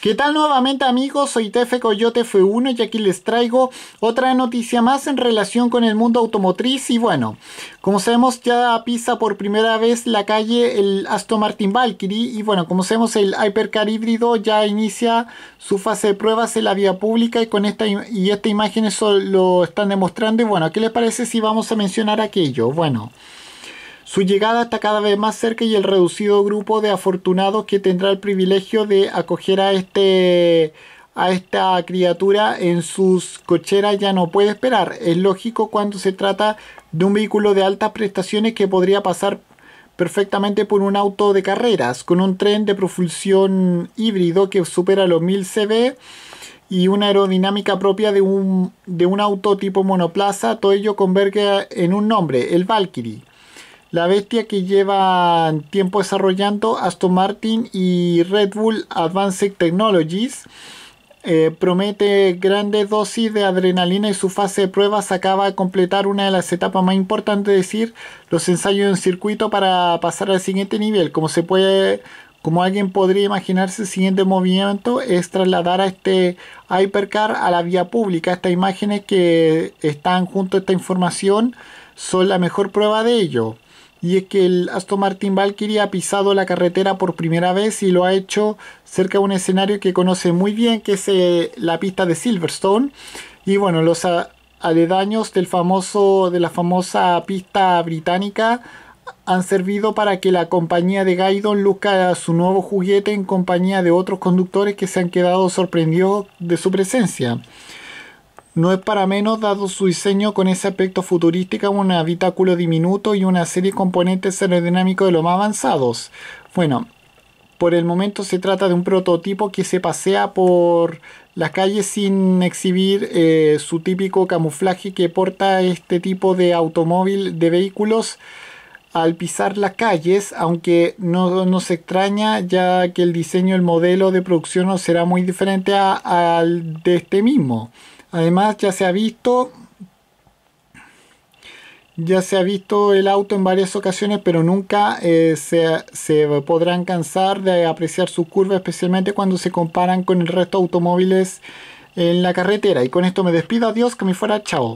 ¿Qué tal nuevamente amigos? Soy Tefe Coyote F1 y aquí les traigo otra noticia más en relación con el mundo automotriz y bueno, como sabemos ya pisa por primera vez la calle el Aston Martin Valkyrie y bueno, como sabemos el Hypercar híbrido ya inicia su fase de pruebas en la vía pública y con esta y esta imagen eso lo están demostrando y bueno, ¿qué les parece si vamos a mencionar aquello? Bueno, su llegada está cada vez más cerca y el reducido grupo de afortunados que tendrá el privilegio de acoger a este a esta criatura en sus cocheras ya no puede esperar. Es lógico cuando se trata de un vehículo de altas prestaciones que podría pasar perfectamente por un auto de carreras, con un tren de propulsión híbrido que supera los 1000 CV y una aerodinámica propia de un, de un auto tipo monoplaza, todo ello converge en un nombre, el Valkyrie. La bestia que llevan tiempo desarrollando Aston Martin y Red Bull Advanced Technologies eh, promete grandes dosis de adrenalina y su fase de pruebas acaba de completar una de las etapas más importantes, es decir, los ensayos en circuito para pasar al siguiente nivel. Como se puede, como alguien podría imaginarse, el siguiente movimiento es trasladar a este hypercar a la vía pública. Estas imágenes que están junto a esta información son la mejor prueba de ello y es que el Aston Martin Valkyrie ha pisado la carretera por primera vez y lo ha hecho cerca de un escenario que conoce muy bien, que es eh, la pista de Silverstone. Y bueno, los aledaños del famoso, de la famosa pista británica han servido para que la compañía de Gaidon luzca su nuevo juguete en compañía de otros conductores que se han quedado sorprendidos de su presencia. No es para menos dado su diseño con ese aspecto futurístico, un habitáculo diminuto y una serie de componentes aerodinámicos de lo más avanzados. Bueno, por el momento se trata de un prototipo que se pasea por las calles sin exhibir eh, su típico camuflaje que porta este tipo de automóvil de vehículos al pisar las calles, aunque no nos extraña ya que el diseño, el modelo de producción no será muy diferente al de este mismo. Además ya se ha visto ya se ha visto el auto en varias ocasiones, pero nunca eh, se, se, podrán cansar de apreciar su curva, especialmente cuando se comparan con el resto de automóviles en la carretera. Y con esto me despido, adiós, que me fuera, chao.